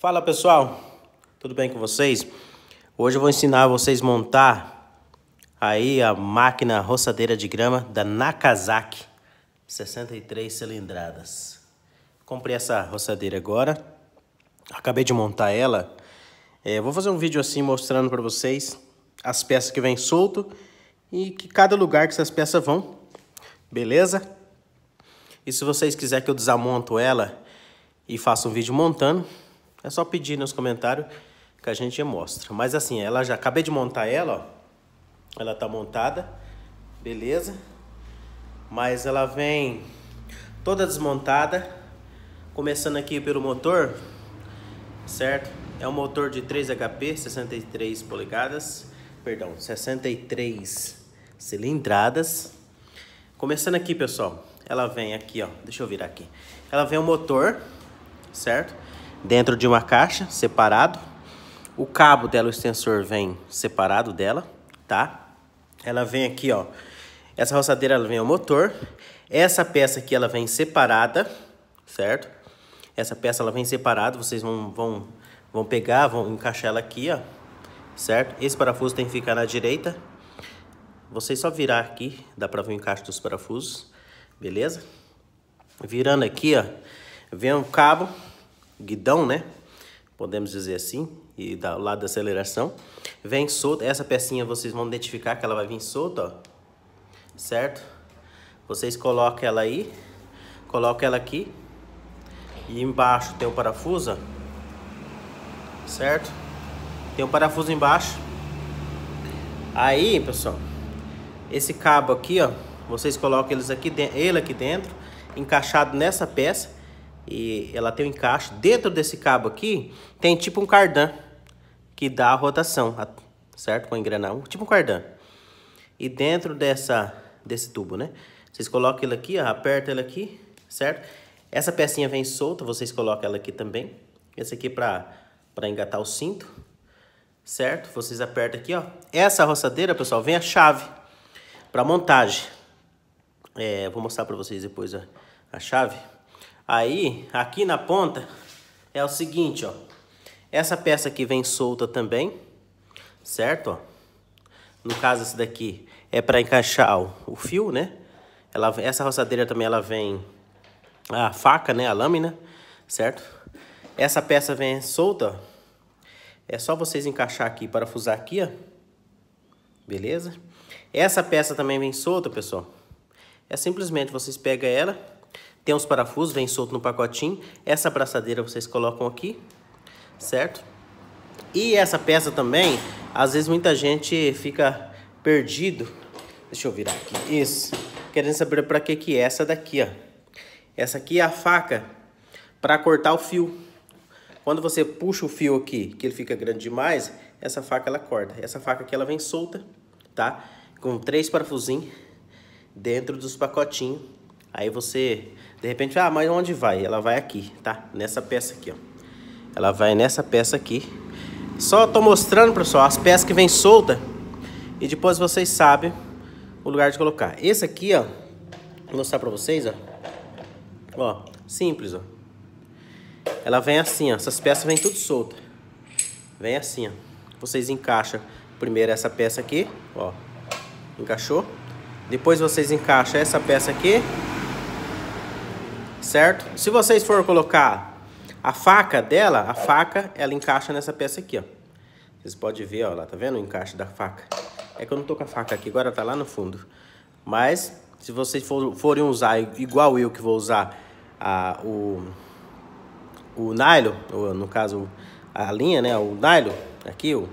Fala pessoal, tudo bem com vocês? Hoje eu vou ensinar a vocês montar aí a máquina roçadeira de grama da Nakazaki 63 cilindradas. Comprei essa roçadeira agora, acabei de montar ela. É, vou fazer um vídeo assim mostrando para vocês as peças que vem solto e que cada lugar que essas peças vão, beleza? E se vocês quiserem que eu desamonto ela e faça um vídeo montando, é só pedir nos comentários que a gente mostra. Mas assim, ela já acabei de montar ela, ó. Ela tá montada, beleza? Mas ela vem toda desmontada. Começando aqui pelo motor, certo? É um motor de 3 HP, 63 polegadas, perdão, 63 cilindradas. Começando aqui, pessoal, ela vem aqui, ó, deixa eu virar aqui. Ela vem o motor, certo? dentro de uma caixa separado. O cabo dela, o extensor, vem separado dela, tá? Ela vem aqui, ó. Essa roçadeira, ela vem ao motor. Essa peça aqui, ela vem separada, certo? Essa peça, ela vem separada. Vocês vão, vão, vão pegar, vão encaixar ela aqui, ó. Certo? Esse parafuso tem que ficar na direita. Vocês só virar aqui, dá pra ver o encaixe dos parafusos, beleza? Virando aqui, ó, vem um cabo guidão, né? Podemos dizer assim, e do lado da aceleração. Vem solta, essa pecinha vocês vão identificar que ela vai vir solta, ó. Certo? Vocês colocam ela aí, colocam ela aqui. E embaixo tem o um parafuso, certo? Tem o um parafuso embaixo. Aí, pessoal, esse cabo aqui, ó, vocês colocam eles aqui, ele aqui dentro, encaixado nessa peça e ela tem um encaixe. Dentro desse cabo aqui tem tipo um cardan que dá a rotação, certo? Com engrenagem, tipo um cardan. E dentro dessa desse tubo, né? Vocês colocam ele aqui, ó, aperta ele aqui, certo? Essa pecinha vem solta, vocês colocam ela aqui também. Esse aqui é para para engatar o cinto, certo? Vocês apertam aqui, ó. Essa roçadeira, pessoal, vem a chave para montagem. É, vou mostrar para vocês depois a, a chave. Aí, aqui na ponta, é o seguinte, ó. Essa peça aqui vem solta também, certo? No caso, esse daqui é para encaixar o fio, né? Ela, essa roçadeira também, ela vem a faca, né? A lâmina, certo? Essa peça vem solta, ó. É só vocês encaixar aqui, parafusar aqui, ó. Beleza? Essa peça também vem solta, pessoal. É simplesmente vocês pegam ela tem os parafusos, vem solto no pacotinho. Essa abraçadeira vocês colocam aqui, certo? E essa peça também, às vezes muita gente fica perdido. Deixa eu virar aqui. Isso. Querendo saber para que que é essa daqui, ó. Essa aqui é a faca para cortar o fio. Quando você puxa o fio aqui, que ele fica grande demais, essa faca ela corta. Essa faca aqui ela vem solta, tá? Com três parafusinhos dentro dos pacotinhos Aí você, de repente, ah, mas onde vai? Ela vai aqui, tá? Nessa peça aqui, ó. Ela vai nessa peça aqui. Só tô mostrando, pessoal, as peças que vem solta. E depois vocês sabem o lugar de colocar. Esse aqui, ó. Vou mostrar pra vocês, ó. Ó, simples, ó. Ela vem assim, ó. Essas peças vêm tudo solta. Vem assim, ó. Vocês encaixam primeiro essa peça aqui, ó. Encaixou? Depois vocês encaixam essa peça aqui certo? Se vocês for colocar a faca dela, a faca, ela encaixa nessa peça aqui, ó. Vocês podem ver, ó, lá, tá vendo o encaixe da faca? É que eu não tô com a faca aqui, agora tá lá no fundo. Mas, se vocês for, forem usar igual eu que vou usar a, o, o nylon, ou no caso a linha, né, o nylon, aqui, ó,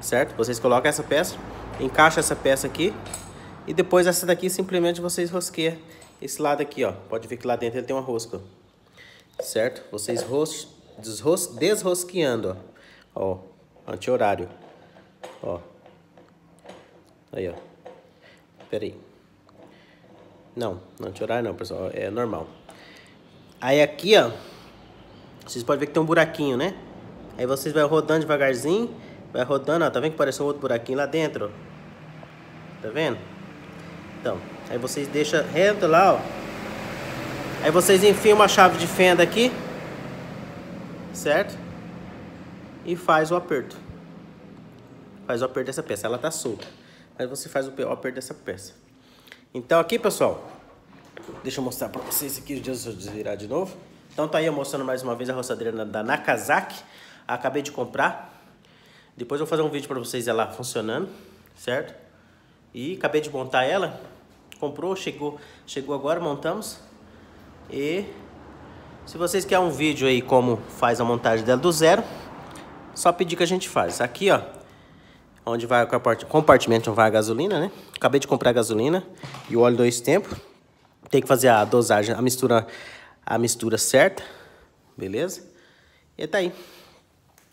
certo? Vocês colocam essa peça, encaixa essa peça aqui e depois essa daqui simplesmente vocês rosqueiam esse lado aqui, ó. Pode ver que lá dentro ele tem uma rosca, certo? Vocês ros... Desros... desrosqueando, ó. Ó, anti-horário, ó. Aí, ó. Pera aí. Não, anti-horário não, pessoal. É normal. Aí aqui, ó. Vocês podem ver que tem um buraquinho, né? Aí vocês vão rodando devagarzinho. Vai rodando, ó. Tá vendo que parece um outro buraquinho lá dentro? Tá vendo? Então, Aí vocês deixam reto lá, ó. Aí vocês enfiam uma chave de fenda aqui, certo? E faz o aperto. Faz o aperto dessa peça. Ela tá solta. Aí você faz o aperto dessa peça. Então aqui, pessoal, deixa eu mostrar pra vocês aqui, deixa eu desvirar de novo. Então tá aí eu mostrando mais uma vez a roçadeira da Nakazaki. Acabei de comprar. Depois eu vou fazer um vídeo pra vocês ela funcionando, certo? E acabei de montar ela comprou, chegou, chegou agora, montamos. E se vocês querem um vídeo aí como faz a montagem dela do zero, só pedir que a gente faz. Aqui, ó, onde vai o compartimento onde vai a gasolina, né? Acabei de comprar gasolina e o óleo dois tempos. Tem que fazer a dosagem, a mistura, a mistura certa, beleza? E tá aí.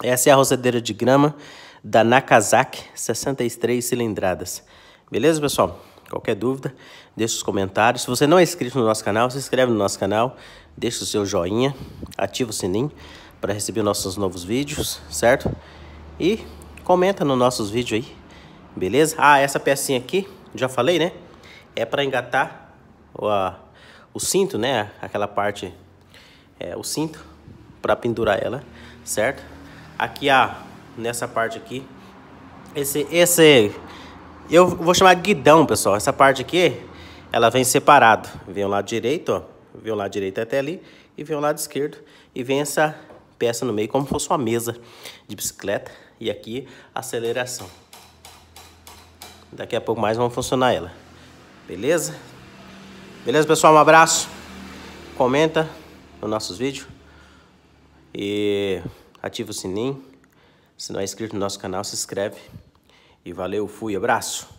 Essa é a roçadeira de grama da Nakazaki, 63 cilindradas. Beleza, pessoal? Qualquer dúvida, deixe os comentários. Se você não é inscrito no nosso canal, se inscreve no nosso canal, deixe o seu joinha, ativa o sininho para receber nossos novos vídeos, certo? E comenta nos nossos vídeos aí, beleza? Ah, essa pecinha aqui, já falei, né? É para engatar o, a, o cinto, né? Aquela parte, é, o cinto, para pendurar ela, certo? Aqui, a, ah, nessa parte aqui, esse, esse eu vou chamar guidão, pessoal. Essa parte aqui, ela vem separado. Vem o lado direito, ó. Vem o lado direito até ali. E vem o lado esquerdo. E vem essa peça no meio, como se fosse uma mesa de bicicleta. E aqui, aceleração. Daqui a pouco mais vamos funcionar ela. Beleza? Beleza, pessoal? Um abraço. Comenta nos nossos vídeos. E ativa o sininho. Se não é inscrito no nosso canal, se inscreve. E valeu, fui, abraço.